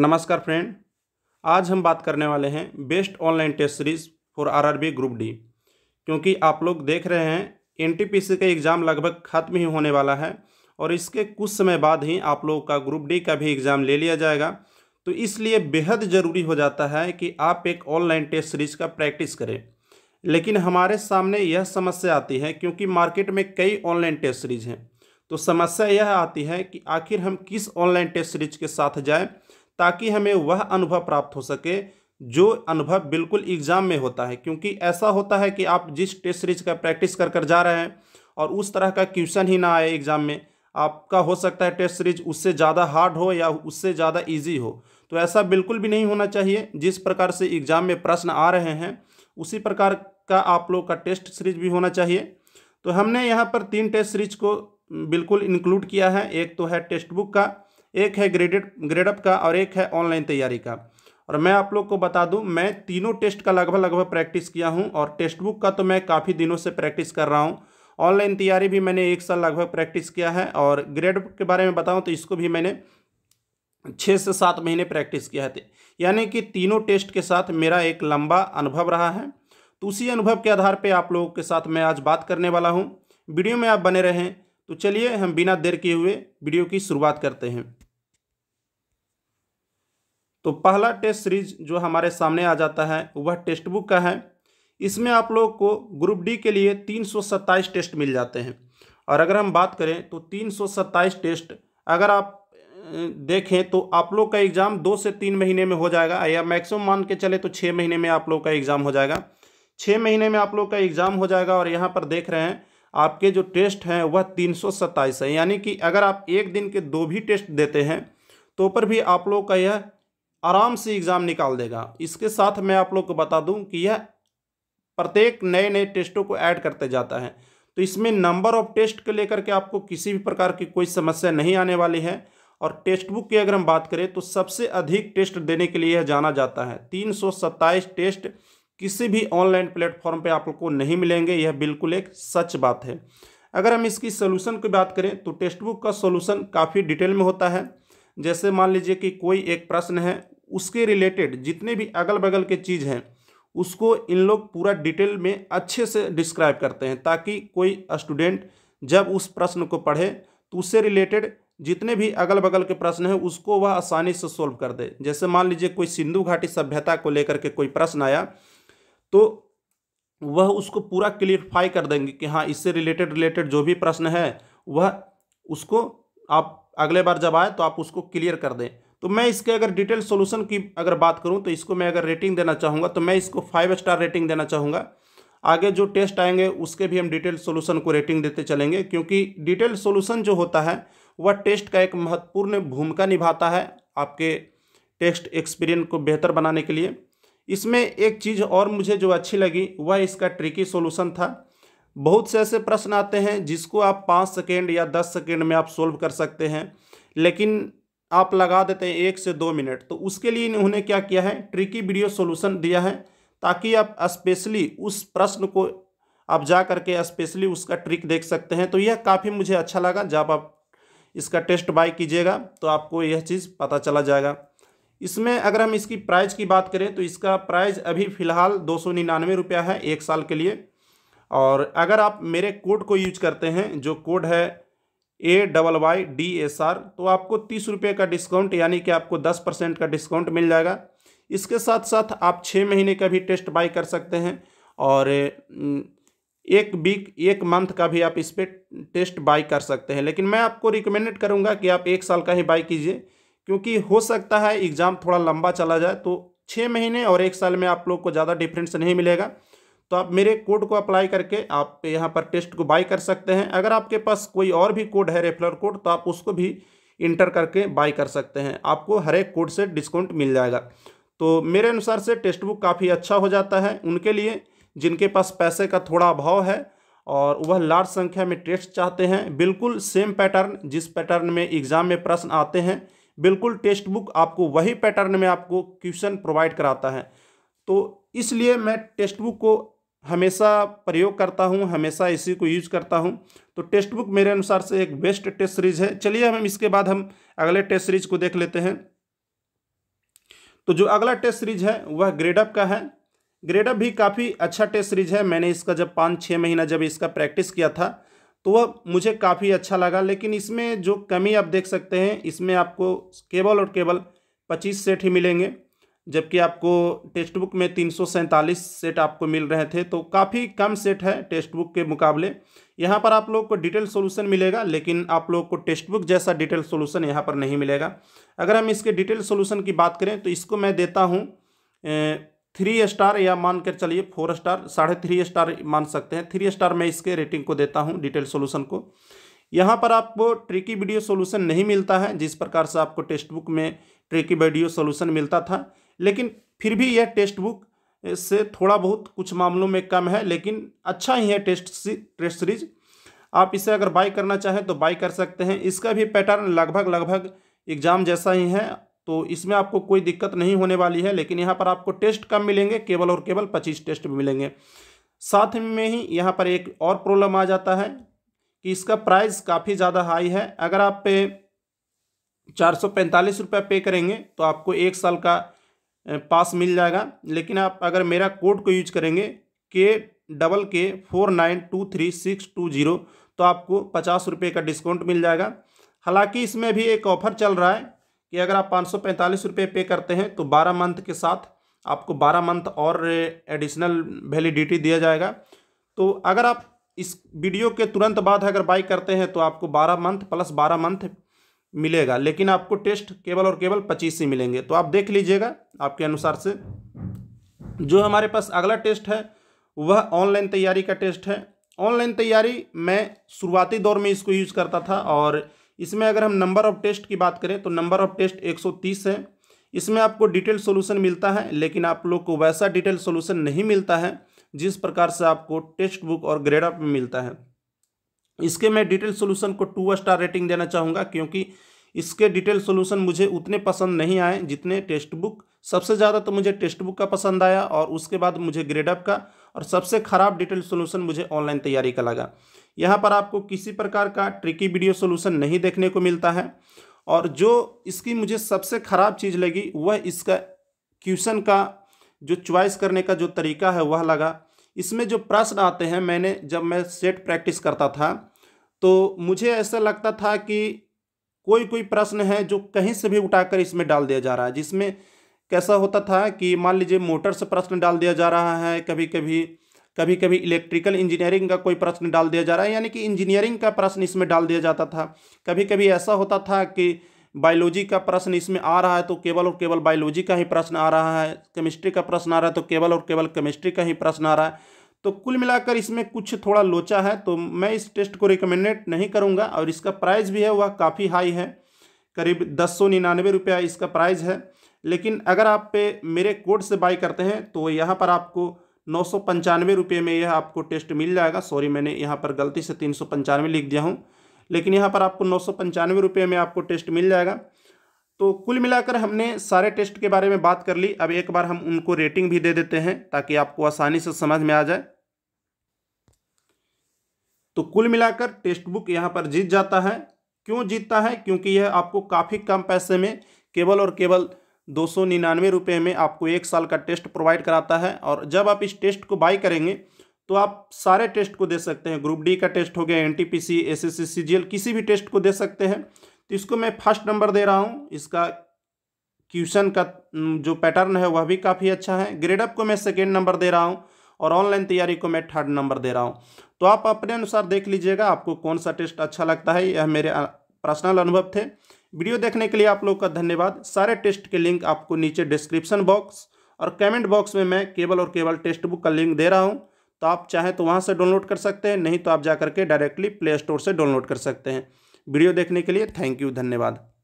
नमस्कार फ्रेंड आज हम बात करने वाले हैं best online test series for RRB group D क्योंकि आप लोग देख रहे हैं एनटीपीसी का एग्ज़ाम लगभग खत्म ही होने वाला है और इसके कुछ समय बाद ही आप लोगों का ग्रुप डी का भी एग्ज़ाम ले लिया जाएगा तो इसलिए बेहद ज़रूरी हो जाता है कि आप एक ऑनलाइन टेस्ट सीरीज का प्रैक्टिस करें लेकिन हमारे सामने यह समस्या आती है क्योंकि मार्केट में कई ऑनलाइन टेस्ट सीरीज हैं तो समस्या यह आती है कि आखिर हम किस ऑनलाइन टेस्ट सीरीज के साथ जाएं ताकि हमें वह अनुभव प्राप्त हो सके जो अनुभव बिल्कुल एग्ज़ाम में होता है क्योंकि ऐसा होता है कि आप जिस टेस्ट सीरीज का प्रैक्टिस कर कर जा रहे हैं और उस तरह का क्वेश्चन ही ना आए एग्ज़ाम में आपका हो सकता है टेस्ट सीरीज उससे ज़्यादा हार्ड हो या उससे ज़्यादा ईजी हो तो ऐसा बिल्कुल भी नहीं होना चाहिए जिस प्रकार से एग्ज़ाम में प्रश्न आ रहे हैं उसी प्रकार का आप लोग का टेस्ट सीरीज भी होना चाहिए तो हमने यहाँ पर तीन टेस्ट सीरीज को बिल्कुल इंक्लूड किया है एक तो है टेक्स्ट बुक का एक है ग्रेडेड ग्रेडअप का और एक है ऑनलाइन तैयारी का और मैं आप लोग को बता दूं मैं तीनों टेस्ट का लगभग लगभग प्रैक्टिस किया हूं और टेक्स्ट बुक का तो मैं काफ़ी दिनों से प्रैक्टिस कर रहा हूं ऑनलाइन तैयारी भी मैंने एक साल लगभग प्रैक्टिस किया है और ग्रेड के बारे में बताऊं तो इसको भी मैंने छः से सात महीने प्रैक्टिस किया है यानी कि तीनों टेस्ट के साथ मेरा एक लंबा अनुभव रहा है तो उसी अनुभव के आधार पर आप लोगों के साथ मैं आज बात करने वाला हूँ वीडियो में आप बने रहें तो चलिए हम बिना देर किए हुए वीडियो की शुरुआत करते हैं तो पहला टेस्ट सीरीज जो हमारे सामने आ जाता है वह टेस्ट बुक का है इसमें आप लोग को ग्रुप डी के लिए तीन टेस्ट मिल जाते हैं और अगर हम बात करें तो तीन टेस्ट अगर आप देखें तो आप लोग का एग्ज़ाम दो से तीन महीने में हो जाएगा या मैक्सिमम मान के चले तो छः महीने में आप लोग का एग्ज़ाम हो जाएगा छः महीने में आप लोग का एग्ज़ाम हो जाएगा और यहाँ पर देख रहे हैं आपके जो टेस्ट हैं वह तीन है यानी कि अगर आप एक दिन के दो भी टेस्ट देते हैं तो पर भी आप लोग का यह आराम से एग्ज़ाम निकाल देगा इसके साथ मैं आप लोग को बता दूं कि यह प्रत्येक नए नए टेस्टों को ऐड करते जाता है तो इसमें नंबर ऑफ टेस्ट को लेकर के आपको किसी भी प्रकार की कोई समस्या नहीं आने वाली है और टेस्ट बुक की अगर हम बात करें तो सबसे अधिक टेस्ट देने के लिए यह जाना जाता है तीन टेस्ट किसी भी ऑनलाइन प्लेटफॉर्म पर आप लोग को नहीं मिलेंगे यह बिल्कुल एक सच बात है अगर हम इसकी सोल्यूशन की बात करें तो टेक्स्ट बुक का सोल्यूशन काफ़ी डिटेल में होता है जैसे मान लीजिए कि कोई एक प्रश्न है उसके रिलेटेड जितने भी अगल बगल के चीज़ हैं उसको इन लोग पूरा डिटेल में अच्छे से डिस्क्राइब करते हैं ताकि कोई स्टूडेंट जब उस प्रश्न को पढ़े तो उससे रिलेटेड जितने भी अगल बगल के प्रश्न हैं उसको वह आसानी से सोल्व कर दे जैसे मान लीजिए कोई सिंधु घाटी सभ्यता को लेकर के कोई प्रश्न आया तो वह उसको पूरा क्लियरफाई कर देंगे कि हाँ इससे रिलेटेड रिलेटेड जो भी प्रश्न है वह उसको आप अगले बार जब आए तो आप उसको क्लियर कर दें तो मैं इसके अगर डिटेल सोल्यूशन की अगर बात करूँ तो इसको मैं अगर रेटिंग देना चाहूँगा तो मैं इसको फाइव स्टार रेटिंग देना चाहूँगा आगे जो टेस्ट आएंगे उसके भी हम डिटेल सोल्यूशन को रेटिंग देते चलेंगे क्योंकि डिटेल सोल्यूशन जो होता है वह टेस्ट का एक महत्वपूर्ण भूमिका निभाता है आपके टेस्ट एक्सपीरियंस को बेहतर बनाने के लिए इसमें एक चीज़ और मुझे जो अच्छी लगी वह इसका ट्रिकी सोल्यूशन था बहुत से ऐसे प्रश्न आते हैं जिसको आप पाँच सेकेंड या दस सेकेंड में आप सोल्व कर सकते हैं लेकिन आप लगा देते हैं एक से दो मिनट तो उसके लिए इन्होंने क्या किया है ट्रिकी वीडियो सोल्यूशन दिया है ताकि आप स्पेशली उस प्रश्न को आप जा करके स्पेशली उसका ट्रिक देख सकते हैं तो यह काफ़ी मुझे अच्छा लगा जब आप इसका टेस्ट बाय कीजिएगा तो आपको यह चीज़ पता चला जाएगा इसमें अगर हम इसकी प्राइज़ की बात करें तो इसका प्राइज़ अभी फ़िलहाल दो सौ निन्यानवे रुपया है एक साल के लिए और अगर आप मेरे कोड को यूज करते हैं जो कोड है A double Y D S R तो आपको तीस रुपये का डिस्काउंट यानी कि आपको दस परसेंट का डिस्काउंट मिल जाएगा इसके साथ साथ आप छः महीने का भी टेस्ट बाई कर सकते हैं और एक वीक एक मंथ का भी आप इस पर टेस्ट बाई कर सकते हैं लेकिन मैं आपको रिकमेंडेड करूँगा कि आप एक साल का ही बाई कीजिए क्योंकि हो सकता है एग्ज़ाम थोड़ा लंबा चला जाए तो छः महीने और एक साल में आप लोग को ज़्यादा डिफरेंस नहीं मिलेगा तो आप मेरे कोड को अप्लाई करके आप यहाँ पर टेस्ट को बाई कर सकते हैं अगर आपके पास कोई और भी कोड है रेफरल कोड तो आप उसको भी इंटर करके बाई कर सकते हैं आपको हर एक कोड से डिस्काउंट मिल जाएगा तो मेरे अनुसार से टेक्स्ट बुक काफ़ी अच्छा हो जाता है उनके लिए जिनके पास पैसे का थोड़ा अभाव है और वह लार्ज संख्या में टेस्ट चाहते हैं बिल्कुल सेम पैटर्न जिस पैटर्न में एग्ज़ाम में प्रश्न आते हैं बिल्कुल टेक्स्ट बुक आपको वही पैटर्न में आपको क्वेश्चन प्रोवाइड कराता है तो इसलिए मैं टेक्स्ट बुक को हमेशा प्रयोग करता हूँ हमेशा इसी को यूज करता हूँ तो टेक्स्ट बुक मेरे अनुसार से एक बेस्ट टेस्ट सीरीज है चलिए हम इसके बाद हम अगले टेस्ट सीरीज को देख लेते हैं तो जो अगला टेस्ट सीरीज है वह ग्रेडअप का है ग्रेडअप भी काफ़ी अच्छा टेस्ट सीरीज है मैंने इसका जब पाँच छः महीना जब इसका प्रैक्टिस किया था तो वह मुझे काफ़ी अच्छा लगा लेकिन इसमें जो कमी आप देख सकते हैं इसमें आपको केवल और केवल पच्चीस सेट ही मिलेंगे जबकि आपको टेक्स्ट बुक में तीन सेट आपको मिल रहे थे तो काफ़ी कम सेट है टेक्स्ट बुक के मुकाबले यहाँ पर आप लोग को डिटेल सोल्यूशन मिलेगा लेकिन आप लोग को टेक्स्ट बुक जैसा डिटेल सोल्यूशन यहाँ पर नहीं मिलेगा अगर हम इसके डिटेल सोल्यूशन की बात करें तो इसको मैं देता हूँ थ्री स्टार या मान कर चलिए फोर स्टार साढ़े थ्री स्टार मान सकते हैं थ्री स्टार मैं इसके रेटिंग को देता हूँ डिटेल सोल्यूशन को यहाँ पर आपको ट्रिकी वीडियो सोल्यूशन नहीं मिलता है जिस प्रकार से आपको टेक्स्ट बुक में ट्रिकी वीडियो सोल्यूशन मिलता था लेकिन फिर भी यह टेक्स्ट बुक से थोड़ा बहुत कुछ मामलों में कम है लेकिन अच्छा ही है टेस्ट सी टेस्ट सीरीज आप इसे अगर बाई करना चाहें तो बाई कर सकते हैं इसका भी पैटर्न लगभग लगभग एग्ज़ाम जैसा ही है तो इसमें आपको कोई दिक्कत नहीं होने वाली है लेकिन यहाँ पर आपको टेस्ट कम मिलेंगे केवल और केवल पच्चीस टेस्ट भी मिलेंगे साथ में ही यहाँ पर एक और प्रॉब्लम आ जाता है कि इसका प्राइस काफ़ी ज़्यादा हाई है अगर आप पे चार सौ पैंतालीस रुपये पे करेंगे तो आपको एक साल का पास मिल जाएगा लेकिन आप अगर मेरा कोड को यूज करेंगे K double K four nine two three six two zero तो आपको पचास रुपये का डिस्काउंट मिल जाएगा हालांकि इसमें भी एक ऑफर चल रहा है कि अगर आप पाँच सौ पैंतालीस रुपये पे करते हैं तो बारह मंथ के साथ आपको बारह मंथ और एडिशनल वैलिडिटी दिया जाएगा तो अगर आप इस वीडियो के तुरंत बाद अगर बाई करते हैं तो आपको बारह मंथ प्लस बारह मंथ मिलेगा लेकिन आपको टेस्ट केवल और केवल पच्चीस ही मिलेंगे तो आप देख लीजिएगा आपके अनुसार से जो हमारे पास अगला टेस्ट है वह ऑनलाइन तैयारी का टेस्ट है ऑनलाइन तैयारी मैं शुरुआती दौर में इसको यूज करता था और इसमें अगर हम नंबर ऑफ टेस्ट की बात करें तो नंबर ऑफ टेस्ट 130 है इसमें आपको डिटेल सोल्यूशन मिलता है लेकिन आप लोग को वैसा डिटेल सोल्यूशन नहीं मिलता है जिस प्रकार से आपको टेक्स्ट बुक और ग्रेड अप में मिलता है इसके मैं डिटेल सोल्यूशन को टू स्टार रेटिंग देना चाहूँगा क्योंकि इसके डिटेल सोल्यूशन मुझे उतने पसंद नहीं आए जितने टेक्स्ट बुक सबसे ज़्यादा तो मुझे टेक्स्ट बुक का पसंद आया और उसके बाद मुझे ग्रेडअप का और सबसे ख़राब डिटेल सोल्यूशन मुझे ऑनलाइन तैयारी का लगा यहाँ पर आपको किसी प्रकार का ट्रिकी वीडियो सोल्यूशन नहीं देखने को मिलता है और जो इसकी मुझे सबसे ख़राब चीज़ लगी वह इसका क्वेश्चन का जो च्वाइस करने का जो तरीका है वह लगा इसमें जो प्रश्न आते हैं मैंने जब मैं सेट प्रैक्टिस करता था तो मुझे ऐसा लगता था कि कोई कोई प्रश्न है जो कहीं से भी उठाकर इसमें डाल दिया जा रहा है जिसमें कैसा होता था कि मान लीजिए मोटर से प्रश्न डाल दिया जा रहा है कभी कभी कभी कभी इलेक्ट्रिकल इंजीनियरिंग का कोई प्रश्न डाल दिया जा रहा है यानी कि इंजीनियरिंग का प्रश्न इसमें डाल दिया जाता था कभी कभी ऐसा होता था कि बायोलॉजी का प्रश्न इसमें आ रहा है तो केवल और केवल बायोलॉजी का ही प्रश्न आ रहा है केमिस्ट्री का प्रश्न आ रहा है तो केवल और केवल केमिस्ट्री का ही प्रश्न आ रहा है तो कुल मिलाकर इसमें कुछ थोड़ा लोचा है तो मैं इस टेस्ट को रिकमेंडेड नहीं करूँगा और इसका प्राइस भी है वह काफ़ी हाई है करीब दस सौ निन्यानवे रुपया इसका प्राइज़ है लेकिन अगर आप पे मेरे कोड से बाई करते हैं तो यहाँ पर आपको नौ सौ पंचानवे रुपये में यह आपको टेस्ट मिल जाएगा सॉरी मैंने यहाँ पर गलती से तीन सौ पंचानवे लिख दिया हूँ लेकिन यहाँ पर आपको नौ रुपए में आपको टेस्ट मिल जाएगा तो कुल मिलाकर हमने सारे टेस्ट के बारे में बात कर ली अब एक बार हम उनको रेटिंग भी दे देते हैं ताकि आपको आसानी से समझ में आ जाए तो कुल मिलाकर टेस्ट बुक यहाँ पर जीत जाता है क्यों जीतता है क्योंकि यह आपको काफ़ी कम पैसे में केवल और केवल दो सौ निन्यानवे रुपये में आपको एक साल का टेस्ट प्रोवाइड कराता है और जब आप इस टेस्ट को बाई करेंगे तो आप सारे टेस्ट को दे सकते हैं ग्रुप डी का टेस्ट हो गया N T P C S S C C G L किसी भी टेस्ट को दे सकते हैं तो इसको मैं फर्स्ट नंबर दे रहा हूँ इसका क्वेश्चन का जो पैटर्न है वह भी काफ़ी अच्छा है ग्रेड अप को मैं सेकेंड नंबर दे रहा हूँ और ऑनलाइन तैयारी को मैं थर्ड नंबर दे रहा हूँ तो आप अपने अनुसार देख लीजिएगा आपको कौन सा टेस्ट अच्छा लगता है यह मेरे पर्सनल अनुभव थे वीडियो देखने के लिए आप लोग का धन्यवाद सारे टेस्ट के लिंक आपको नीचे डिस्क्रिप्शन बॉक्स और कमेंट बॉक्स में मैं केबल और केवल टेस्ट बुक का लिंक दे रहा हूँ तो आप चाहें तो वहाँ से डाउनलोड कर सकते हैं नहीं तो आप जा करके डायरेक्टली प्ले स्टोर से डाउनलोड कर सकते हैं वीडियो देखने के लिए थैंक यू धन्यवाद